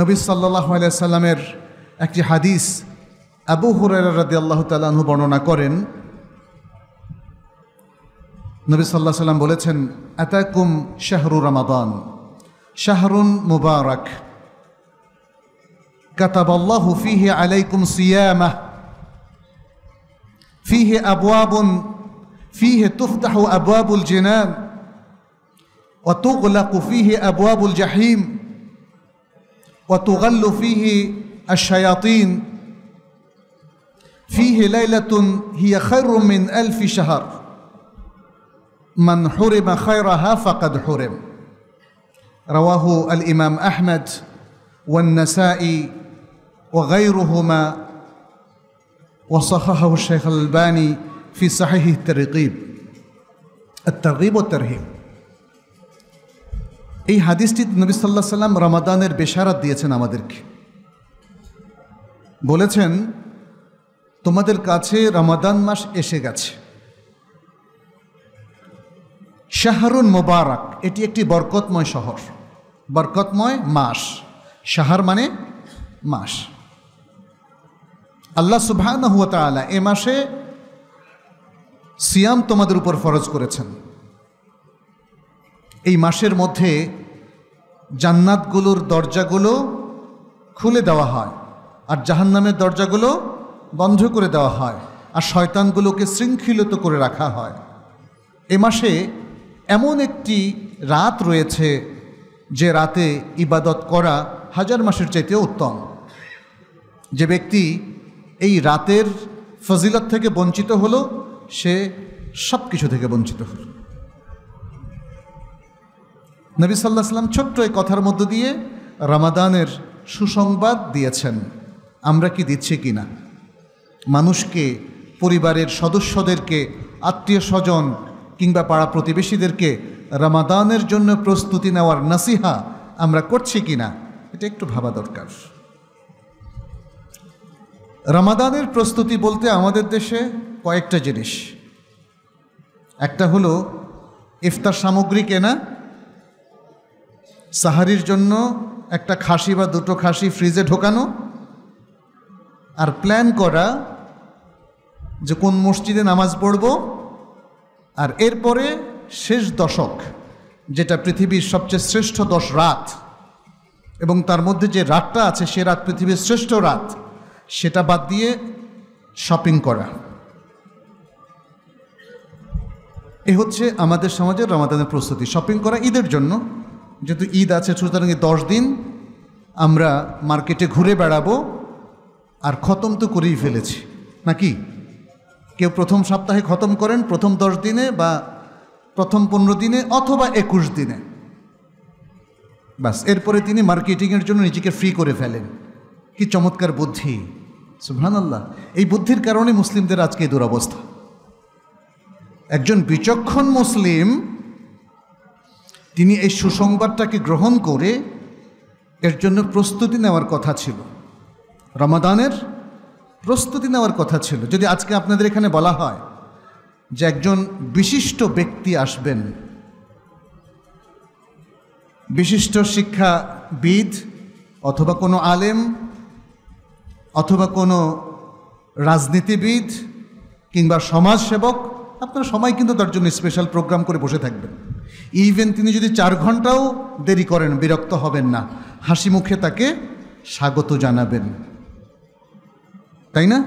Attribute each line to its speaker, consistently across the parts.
Speaker 1: নবী সাল্লাহ সাল্লামের একটি হাদিস আবু হুরাইরা রাদি আল্লাহ তালাহু বর্ণনা করেন নবী সাল্লাহ সাল্লাম বলেছেন আতাকুম শাহরু রামাদান শাহরুন মুবারক كتب الله فيه عليكم صيامه فيه أبواب فيه تفتح أبواب الجنان وتغلق فيه أبواب الجحيم وتغل فيه الشياطين فيه ليلة هي خير من ألف شهر من حرم خيرها فقد حرم رواه الإمام أحمد والنسائي وغيرهما وصححه الشيخ الألباني في صحيح الترغيب الترغيب والترهيب এই হাদিসটি নবী সাল্লাহ সাল্লাম রমাদানের বেশারাত দিয়েছেন আমাদেরকে বলেছেন তোমাদের কাছে রমাদান মাস এসে গেছে শাহরুন মোবারক এটি একটি বরকতময় শহর বরকতময় মাস শাহার মানে মাস আল্লাহ সুবাহ এ মাসে সিয়াম তোমাদের উপর ফরজ করেছেন এই মাসের মধ্যে জান্নাতগুলোর দরজাগুলো খুলে দেওয়া হয় আর জাহান্নামের দরজাগুলো বন্ধ করে দেওয়া হয় আর শয়তানগুলোকে শৃঙ্খলিত করে রাখা হয় এ মাসে এমন একটি রাত রয়েছে যে রাতে ইবাদত করা হাজার মাসের চাইতে উত্তম যে ব্যক্তি এই রাতের ফজিলত থেকে বঞ্চিত হলো সে সব কিছু থেকে বঞ্চিত হলো নবী সাল্লাহ সাল্লাম ছোট্ট এই কথার মধ্য দিয়ে রামাদানের সুসংবাদ দিয়েছেন আমরা কি দিচ্ছি কি না মানুষকে পরিবারের সদস্যদেরকে আত্মীয় স্বজন কিংবা পাড়া প্রতিবেশীদেরকে রামাদানের জন্য প্রস্তুতি নেওয়ার নাসিহা আমরা করছি কি না এটা একটু ভাবা দরকার রামাদানের প্রস্তুতি বলতে আমাদের দেশে কয়েকটা জিনিস একটা হলো ইফতার সামগ্রী কেনা সাহারির জন্য একটা খাসি বা দুটো খাসি ফ্রিজে ঢোকানো আর প্ল্যান করা যে কোন মসজিদে নামাজ পড়ব আর এরপরে শেষ দশক যেটা পৃথিবীর সবচেয়ে শ্রেষ্ঠ দশ রাত এবং তার মধ্যে যে রাতটা আছে সে রাত পৃথিবীর শ্রেষ্ঠ রাত সেটা বাদ দিয়ে শপিং করা এ হচ্ছে আমাদের সমাজের রমাদানের প্রস্তুতি শপিং করা ঈদের জন্য যেহেতু ঈদ আছে সুতরাং দশ দিন আমরা মার্কেটে ঘুরে বেড়াবো আর খতম তো করেই ফেলেছি নাকি কেউ প্রথম সপ্তাহে খতম করেন প্রথম দশ দিনে বা প্রথম পনেরো দিনে অথবা একুশ দিনে বাস এরপরে তিনি মার্কেটিংয়ের জন্য নিজেকে ফ্রি করে ফেলেন কি চমৎকার বুদ্ধি সুবহান আল্লাহ এই বুদ্ধির কারণে মুসলিমদের আজকে দুরবস্থা একজন বিচক্ষণ মুসলিম তিনি এই সুসংবাদটাকে গ্রহণ করে এর জন্য প্রস্তুতি নেওয়ার কথা ছিল রমাদানের প্রস্তুতি নেওয়ার কথা ছিল যদি আজকে আপনাদের এখানে বলা হয় যে একজন বিশিষ্ট ব্যক্তি আসবেন বিশিষ্ট শিক্ষাবিদ অথবা কোনো আলেম অথবা কোনো রাজনীতিবিদ কিংবা সমাজসেবক আপনারা সময় কিন্তু তার জন্য স্পেশাল প্রোগ্রাম করে বসে থাকবেন ইভেন তিনি যদি চার ঘন্টাও দেরি করেন বিরক্ত হবেন না হাসি মুখে তাকে স্বাগত জানাবেন তাই না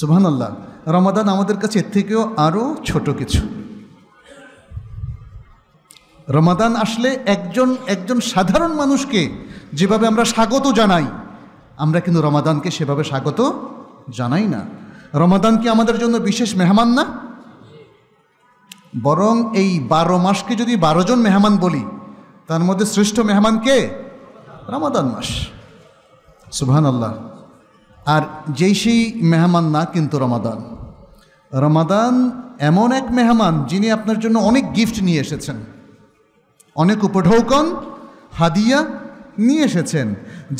Speaker 1: সুবহান আল্লাহ রমাদান আমাদের কাছে এর থেকেও আরও ছোট কিছু রমাদান আসলে একজন একজন সাধারণ মানুষকে যেভাবে আমরা স্বাগত জানাই আমরা কিন্তু রমাদানকে সেভাবে স্বাগত জানাই না রমাদান কি আমাদের জন্য বিশেষ মেহমান না বরং এই বারো মাসকে যদি বারো জন মেহমান বলি তার মধ্যে শ্রেষ্ঠ মেহমান কে রামাদান মাস সুবহান আল্লাহ আর যেই সেই মেহমান না কিন্তু রমাদান রমাদান এমন এক মেহমান যিনি আপনার জন্য অনেক গিফট নিয়ে এসেছেন অনেক উপঢৌকন হাদিয়া নিয়ে এসেছেন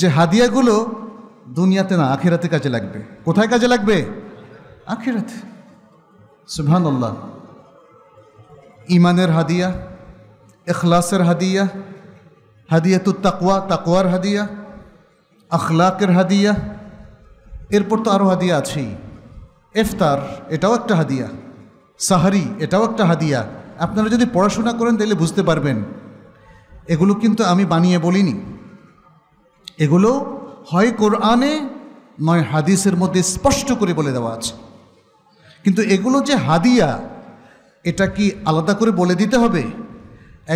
Speaker 1: যে হাদিয়াগুলো দুনিয়াতে না আখেরাতে কাজে লাগবে কোথায় কাজে লাগবে আখেরাতে সুবহান আল্লাহ ইমানের হাদিয়া এখলাসের হাদিয়া হাদিয়া তু তাকুয়া তাকুয়ার হাদিয়া আখলাকের হাদিয়া এরপর তো আরও হাদিয়া আছেই এফতার এটাও একটা হাদিয়া সাহারি এটাও একটা হাদিয়া আপনারা যদি পড়াশোনা করেন তাহলে বুঝতে পারবেন এগুলো কিন্তু আমি বানিয়ে বলিনি এগুলো হয় কোরআনে নয় হাদিসের মধ্যে স্পষ্ট করে বলে দেওয়া আছে কিন্তু এগুলো যে হাদিয়া এটা কি আলাদা করে বলে দিতে হবে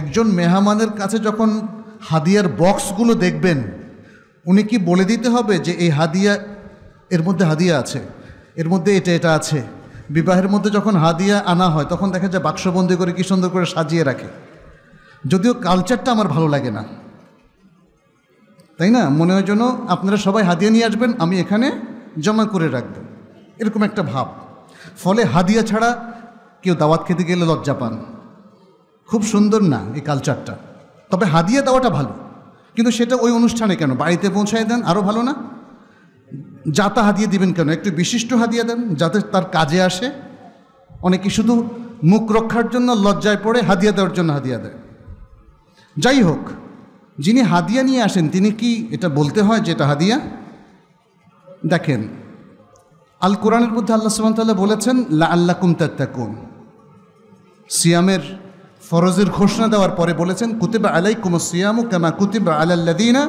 Speaker 1: একজন মেহমানের কাছে যখন হাদিয়ার বক্সগুলো দেখবেন উনি কি বলে দিতে হবে যে এই হাদিয়া এর মধ্যে হাদিয়া আছে এর মধ্যে এটা এটা আছে বিবাহের মধ্যে যখন হাদিয়া আনা হয় তখন দেখা যায় বাক্সবন্দি করে কী সুন্দর করে সাজিয়ে রাখে যদিও কালচারটা আমার ভালো লাগে না তাই না মনে হয় যেন আপনারা সবাই হাদিয়া নিয়ে আসবেন আমি এখানে জমা করে রাখব এরকম একটা ভাব ফলে হাদিয়া ছাড়া কেউ দাওয়াত খেতে গেলে লজ্জা পান খুব সুন্দর না এই কালচারটা তবে হাদিয়া দেওয়াটা ভালো কিন্তু সেটা ওই অনুষ্ঠানে কেন বাড়িতে পৌঁছায় দেন আরও ভালো না যাতা হাদিয়ে দিবেন কেন একটু বিশিষ্ট হাদিয়া দেন যাতে তার কাজে আসে অনেকে শুধু মুখ রক্ষার জন্য লজ্জায় পড়ে হাদিয়া দেওয়ার জন্য হাদিয়া দেয় যাই হোক যিনি হাদিয়া নিয়ে আসেন তিনি কি এটা বলতে হয় যেটা হাদিয়া দেখেন আল কোরআনের মধ্যে আল্লাহ সুবাহতাল্লাহ বলেছেন লা আল্লাহ কুমতাত্তাকুম সিয়ামের ফরজের ঘোষণা দেওয়ার পরে বলেছেন কুতিবা আলাই কুম সিয়াম কেমা কুতিবা আলাল্লাদিনা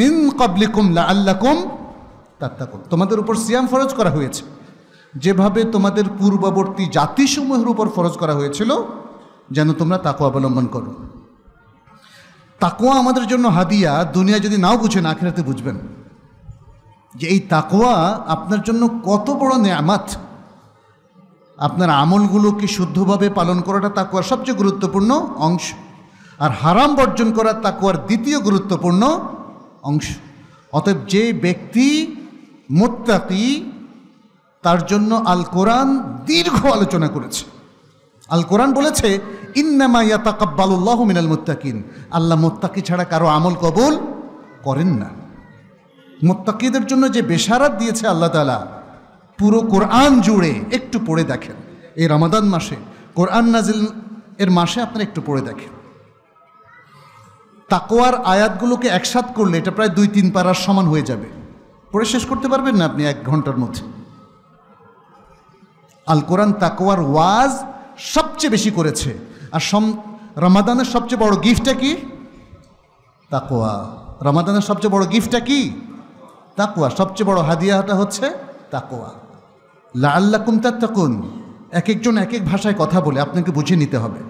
Speaker 1: মিন কাবলিকুম লা আল্লাকুম তাত্তাকুম তোমাদের উপর সিয়াম ফরজ করা হয়েছে যেভাবে তোমাদের পূর্ববর্তী জাতিসমূহের উপর ফরজ করা হয়েছিল যেন তোমরা তাকু অবলম্বন করো তাকুয়া আমাদের জন্য হাদিয়া দুনিয়া যদি নাও না আখেরাতে বুঝবেন যে এই তাকোয়া আপনার জন্য কত বড় নেয়ামাত আপনার আমলগুলোকে শুদ্ধভাবে পালন করাটা তাকুয়ার সবচেয়ে গুরুত্বপূর্ণ অংশ আর হারাম বর্জন করা তাকুয়ার দ্বিতীয় গুরুত্বপূর্ণ অংশ অতএব যে ব্যক্তি মোত্তাকি তার জন্য আল কোরআন দীর্ঘ আলোচনা করেছে আল কোরআন বলেছে ইন্নামাইয়া ইয়াতাকাব্বালুল্লাহ মিনাল মোত্তাকিন আল্লাহ মোত্তাকি ছাড়া কারো আমল কবুল করেন না মোত্তাকিদের জন্য যে বেশারাত দিয়েছে আল্লাহ তালা পুরো কোরআন জুড়ে একটু পড়ে দেখেন এই রমাদান মাসে কোরআন নাজিল এর মাসে আপনারা একটু পড়ে দেখেন তাকোয়ার আয়াতগুলোকে একসাথ করলে এটা প্রায় দুই তিন পারার সমান হয়ে যাবে পড়ে শেষ করতে পারবেন না আপনি এক ঘন্টার মধ্যে আল কোরআন তাকোয়ার ওয়াজ সবচেয়ে বেশি করেছে আর সম রমাদানের সবচেয়ে বড় গিফটটা কি তাকোয়া রমাদানের সবচেয়ে বড় গিফটটা কি তাকুয়া সবচেয়ে বড় হাদিয়াটা হচ্ছে তাকুয়া লা আল্লাহ কুমতার তাকুন এক একজন এক এক ভাষায় কথা বলে আপনাকে বুঝে নিতে হবে